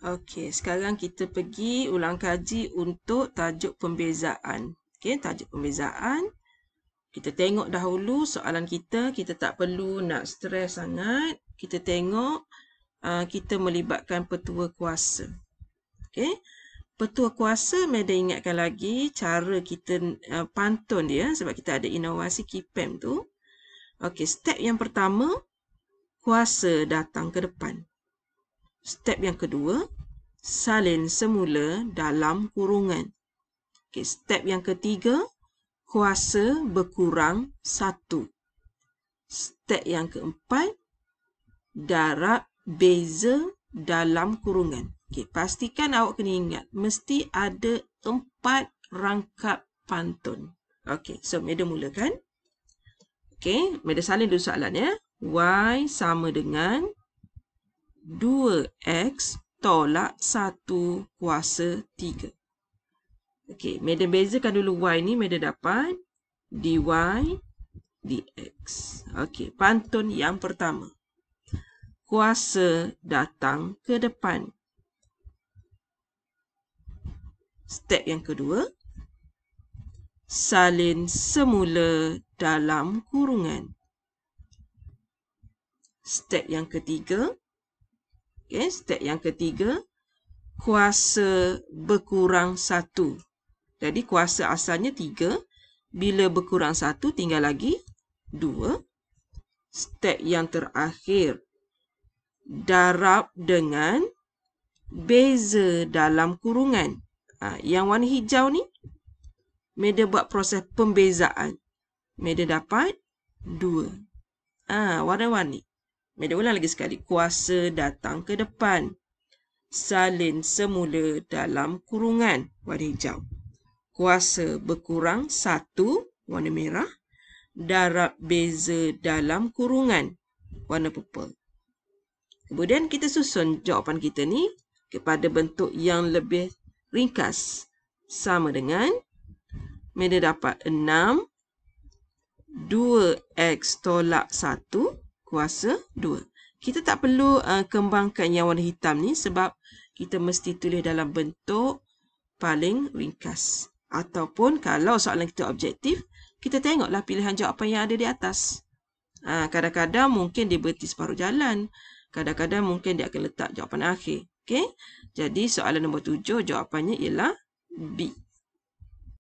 Okey, sekarang kita pergi ulang kaji untuk tajuk pembezaan. Okey, tajuk pembezaan. Kita tengok dahulu soalan kita, kita tak perlu nak stres sangat. Kita tengok uh, kita melibatkan petua kuasa. Okey. Petua kuasa, Medan ingatkan lagi cara kita uh, pantun dia sebab kita ada inovasi KIPEM tu. Okey, step yang pertama, kuasa datang ke depan. Step yang kedua, salin semula dalam kurungan. Okay, step yang ketiga, kuasa berkurang satu. Step yang keempat, darab beza dalam kurungan. Okay, pastikan awak kena ingat, mesti ada empat rangkap pantun. Okay, so meda mulakan. Okay, meda salin dulu soalan ya. Y sama dengan 2. 2x tolak 1 kuasa 3. Okey, Medan bezakan dulu y ni. Medan dapat dy dx. Okey, pantun yang pertama. Kuasa datang ke depan. Step yang kedua. Salin semula dalam kurungan. Step yang ketiga. Okay, eh, step yang ketiga, kuasa berkurang satu. Jadi, kuasa asalnya tiga. Bila berkurang satu, tinggal lagi dua. Step yang terakhir, darab dengan beza dalam kurungan. Ha, yang warna hijau ni, media buat proses pembezaan. Media dapat dua. Ah, ha, warna-warni. Media ulang lagi sekali. Kuasa datang ke depan. Salin semula dalam kurungan. Warna hijau. Kuasa berkurang satu. Warna merah. Darab beza dalam kurungan. Warna purple. Kemudian kita susun jawapan kita ni kepada bentuk yang lebih ringkas. Sama dengan media dapat 6, 2X tolak 1, kuasa 2. Kita tak perlu uh, kembangkan yang warna hitam ni sebab kita mesti tulis dalam bentuk paling ringkas. Ataupun kalau soalan kita objektif, kita tengoklah pilihan jawapan yang ada di atas. Ah, kadang-kadang mungkin dia berhenti separuh jalan. Kadang-kadang mungkin dia akan letak jawapan akhir. Okay? Jadi soalan nombor tujuh jawapannya ialah B.